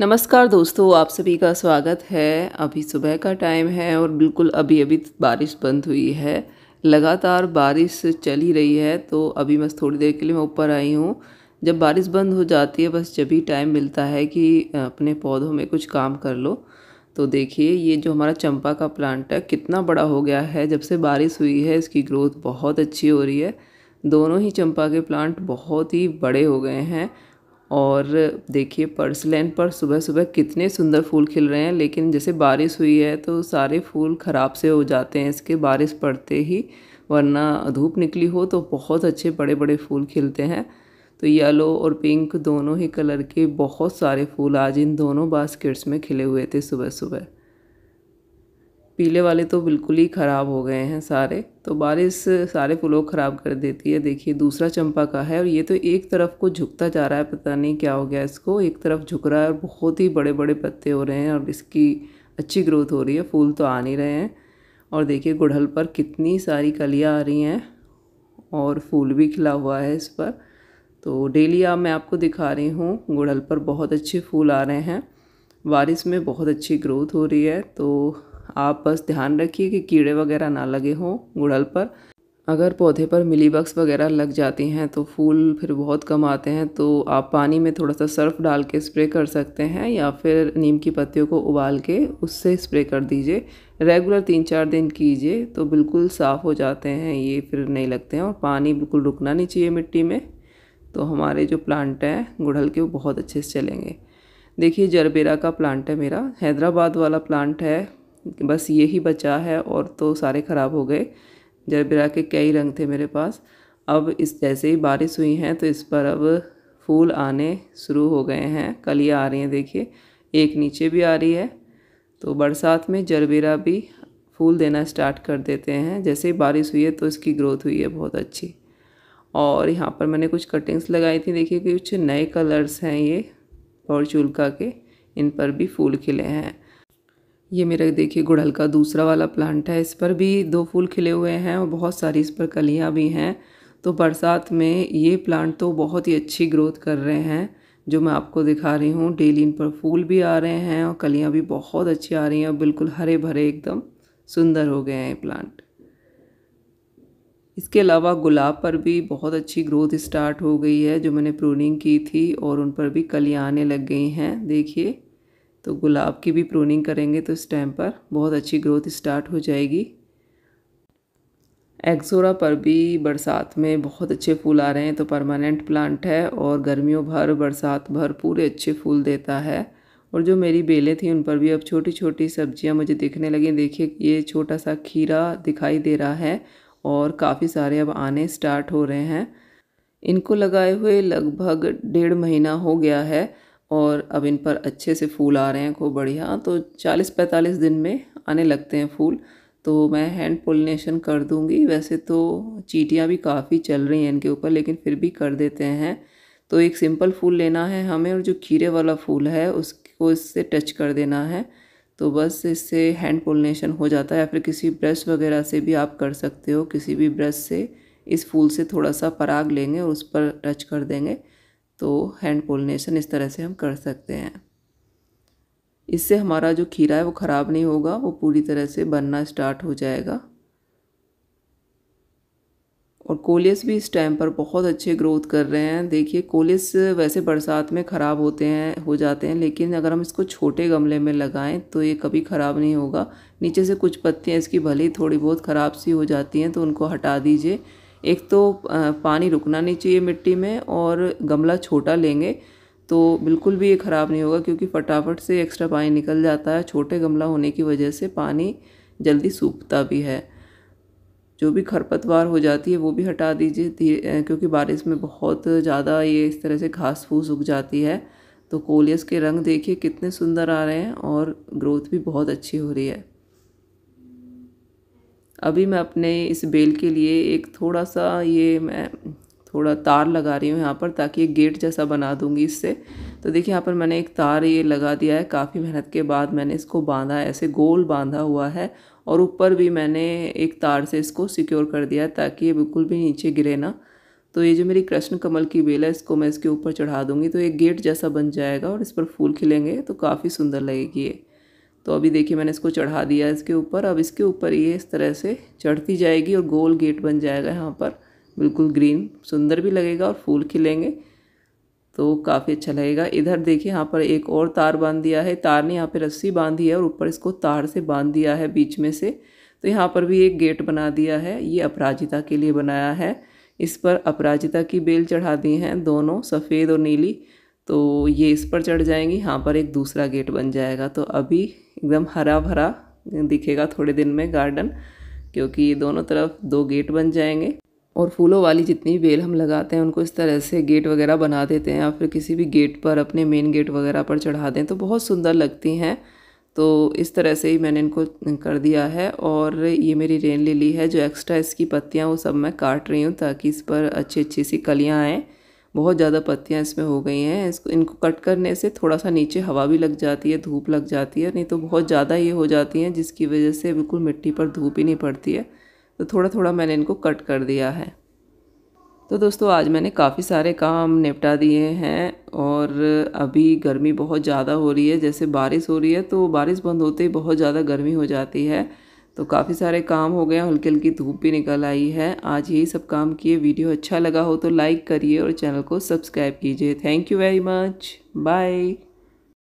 नमस्कार दोस्तों आप सभी का स्वागत है अभी सुबह का टाइम है और बिल्कुल अभी अभी बारिश बंद हुई है लगातार बारिश चल ही रही है तो अभी बस थोड़ी देर के लिए मैं ऊपर आई हूँ जब बारिश बंद हो जाती है बस जब ही टाइम मिलता है कि अपने पौधों में कुछ काम कर लो तो देखिए ये जो हमारा चंपा का प्लांट है कितना बड़ा हो गया है जब से बारिश हुई है इसकी ग्रोथ बहुत अच्छी हो रही है दोनों ही चंपा के प्लांट बहुत ही बड़े हो गए हैं और देखिए पर्सलैन पर सुबह सुबह कितने सुंदर फूल खिल रहे हैं लेकिन जैसे बारिश हुई है तो सारे फूल ख़राब से हो जाते हैं इसके बारिश पड़ते ही वरना धूप निकली हो तो बहुत अच्छे बड़े बड़े फूल खिलते हैं तो येलो और पिंक दोनों ही कलर के बहुत सारे फूल आज इन दोनों बास्केट्स में खिले हुए थे सुबह सुबह पीले वाले तो बिल्कुल ही ख़राब हो गए हैं सारे तो बारिश सारे फूलों को ख़राब कर देती है देखिए दूसरा चंपा का है और ये तो एक तरफ को झुकता जा रहा है पता नहीं क्या हो गया इसको एक तरफ झुक रहा है और बहुत ही बड़े बड़े पत्ते हो रहे हैं और इसकी अच्छी ग्रोथ हो रही है फूल तो आ नहीं रहे हैं और देखिए गुड़हल पर कितनी सारी कलियाँ आ रही हैं और फूल भी खिला हुआ है इस पर तो डेली आप मैं आपको दिखा रही हूँ गुड़हल पर बहुत अच्छे फूल आ रहे हैं बारिश में बहुत अच्छी ग्रोथ हो रही है तो आप बस ध्यान रखिए कि कीड़े वगैरह ना लगे हों गुड़ल पर अगर पौधे पर मिलीबग्स वगैरह लग जाती हैं तो फूल फिर बहुत कम आते हैं तो आप पानी में थोड़ा सा सर्फ डाल के स्प्रे कर सकते हैं या फिर नीम की पत्तियों को उबाल के उससे स्प्रे कर दीजिए रेगुलर तीन चार दिन कीजिए तो बिल्कुल साफ़ हो जाते हैं ये फिर नहीं लगते हैं और पानी बिल्कुल रुकना नहीं चाहिए मिट्टी में तो हमारे जो प्लांट हैं गुड़हल के वो बहुत अच्छे से चलेंगे देखिए जरबेरा का प्लांट है मेरा हैदराबाद वाला प्लांट है बस ये ही बचा है और तो सारे ख़राब हो गए जरबिरा के कई रंग थे मेरे पास अब इस जैसे ही बारिश हुई है तो इस पर अब फूल आने शुरू हो गए हैं कलियाँ आ रही हैं देखिए एक नीचे भी आ रही है तो बरसात में जरबेरा भी फूल देना स्टार्ट कर देते हैं जैसे ही बारिश हुई है तो इसकी ग्रोथ हुई है बहुत अच्छी और यहाँ पर मैंने कुछ कटिंग्स लगाई थी देखिए कुछ नए कलर्स हैं ये और चुलका के इन पर भी फूल खिले हैं ये मेरा देखिए गुड़हल का दूसरा वाला प्लांट है इस पर भी दो फूल खिले हुए हैं और बहुत सारी इस पर कलियाँ भी हैं तो बरसात में ये प्लांट तो बहुत ही अच्छी ग्रोथ कर रहे हैं जो मैं आपको दिखा रही हूँ डेली इन पर फूल भी आ रहे हैं और कलियाँ भी बहुत अच्छी आ रही हैं और बिल्कुल हरे भरे एकदम सुंदर हो गए हैं ये प्लांट इसके अलावा गुलाब पर भी बहुत अच्छी ग्रोथ स्टार्ट हो गई है जो मैंने प्रूनिंग की थी और उन पर भी कलियाँ आने लग गई हैं देखिए तो गुलाब की भी प्रूनिंग करेंगे तो इस टाइम पर बहुत अच्छी ग्रोथ स्टार्ट हो जाएगी एक्सोरा पर भी बरसात में बहुत अच्छे फूल आ रहे हैं तो परमानेंट प्लांट है और गर्मियों भर बरसात भर पूरे अच्छे फूल देता है और जो मेरी बेलें थी उन पर भी अब छोटी छोटी सब्जियां मुझे दिखने लगी देखिए ये छोटा सा खीरा दिखाई दे रहा है और काफ़ी सारे अब आने स्टार्ट हो रहे हैं इनको लगाए हुए लगभग डेढ़ महीना हो गया है और अब इन पर अच्छे से फूल आ रहे हैं खूब बढ़िया तो चालीस पैंतालीस दिन में आने लगते हैं फूल तो मैं हैंड पोलिनेशन कर दूँगी वैसे तो चीटियाँ भी काफ़ी चल रही हैं इनके ऊपर लेकिन फिर भी कर देते हैं तो एक सिंपल फूल लेना है हमें और जो खीरे वाला फूल है उसको इससे टच कर देना है तो बस इससे हैंड पोलिनेशन हो जाता है या फिर किसी ब्रश वगैरह से भी आप कर सकते हो किसी भी ब्रश से इस फूल से थोड़ा सा पराग लेंगे और उस पर टच कर देंगे तो हैंड पोलिनेशन इस तरह से हम कर सकते हैं इससे हमारा जो खीरा है वो ख़राब नहीं होगा वो पूरी तरह से बनना स्टार्ट हो जाएगा और कोलियस भी इस टाइम पर बहुत अच्छे ग्रोथ कर रहे हैं देखिए कोलियस वैसे बरसात में ख़राब होते हैं हो जाते हैं लेकिन अगर हम इसको छोटे गमले में लगाएं तो ये कभी ख़राब नहीं होगा नीचे से कुछ पत्तियाँ इसकी भले ही थोड़ी बहुत ख़राब सी हो जाती हैं तो उनको हटा दीजिए एक तो पानी रुकना नहीं चाहिए मिट्टी में और गमला छोटा लेंगे तो बिल्कुल भी ये ख़राब नहीं होगा क्योंकि फटाफट से एक्स्ट्रा पानी निकल जाता है छोटे गमला होने की वजह से पानी जल्दी सूखता भी है जो भी खरपतवार हो जाती है वो भी हटा दीजिए क्योंकि बारिश में बहुत ज़्यादा ये इस तरह से घास फूस उग जाती है तो कोलियस के रंग देखिए कितने सुंदर आ रहे हैं और ग्रोथ भी बहुत अच्छी हो रही है अभी मैं अपने इस बेल के लिए एक थोड़ा सा ये मैं थोड़ा तार लगा रही हूँ यहाँ पर ताकि एक गेट जैसा बना दूँगी इससे तो देखिए यहाँ पर मैंने एक तार ये लगा दिया है काफ़ी मेहनत के बाद मैंने इसको बांधा है ऐसे गोल बांधा हुआ है और ऊपर भी मैंने एक तार से इसको सिक्योर कर दिया है ताकि ये बिल्कुल भी नीचे गिरे ना तो ये जो मेरी कृष्ण कमल की बेल है इसको मैं इसके ऊपर चढ़ा दूँगी तो एक गेट जैसा बन जाएगा और इस पर फूल खिलेंगे तो काफ़ी सुंदर लगेगी ये तो अभी देखिए मैंने इसको चढ़ा दिया इसके ऊपर अब इसके ऊपर ये इस तरह से चढ़ती जाएगी और गोल गेट बन जाएगा यहाँ पर बिल्कुल ग्रीन सुंदर भी लगेगा और फूल खिलेंगे तो काफ़ी अच्छा लगेगा इधर देखिए यहाँ पर एक और तार बांध दिया है तार ने यहाँ पर रस्सी बांधी है और ऊपर इसको तार से बांध दिया है बीच में से तो यहाँ पर भी एक गेट बना दिया है ये अपराजिता के लिए बनाया है इस पर अपराजिता की बेल चढ़ा दी हैं दोनों सफ़ेद और नीली तो ये इस पर चढ़ जाएंगी यहाँ पर एक दूसरा गेट बन जाएगा तो अभी एकदम हरा भरा दिखेगा थोड़े दिन में गार्डन क्योंकि दोनों तरफ दो गेट बन जाएंगे और फूलों वाली जितनी भी बेल हम लगाते हैं उनको इस तरह से गेट वगैरह बना देते हैं या फिर किसी भी गेट पर अपने मेन गेट वगैरह पर चढ़ा दें तो बहुत सुंदर लगती हैं तो इस तरह से ही मैंने इनको कर दिया है और ये मेरी रेन लिली है जो एक्स्ट्रा इसकी पत्तियाँ वो सब मैं काट रही हूँ ताकि इस पर अच्छी अच्छी सी कलियाँ आएँ बहुत ज़्यादा पत्तियाँ इसमें हो गई हैं इसको इनको कट करने से थोड़ा सा नीचे हवा भी लग जाती है धूप लग जाती है नहीं तो बहुत ज़्यादा ये हो जाती हैं जिसकी वजह से बिल्कुल मिट्टी पर धूप ही नहीं पड़ती है तो थोड़ा थोड़ा मैंने इनको कट कर दिया है तो दोस्तों आज मैंने काफ़ी सारे काम निपटा दिए हैं और अभी गर्मी बहुत ज़्यादा हो रही है जैसे बारिश हो रही है तो बारिश बंद होते ही बहुत ज़्यादा गर्मी हो जाती है तो काफ़ी सारे काम हो गए हल्की हल्की धूप भी निकल आई है आज यही सब काम किए वीडियो अच्छा लगा हो तो लाइक करिए और चैनल को सब्सक्राइब कीजिए thank you very much bye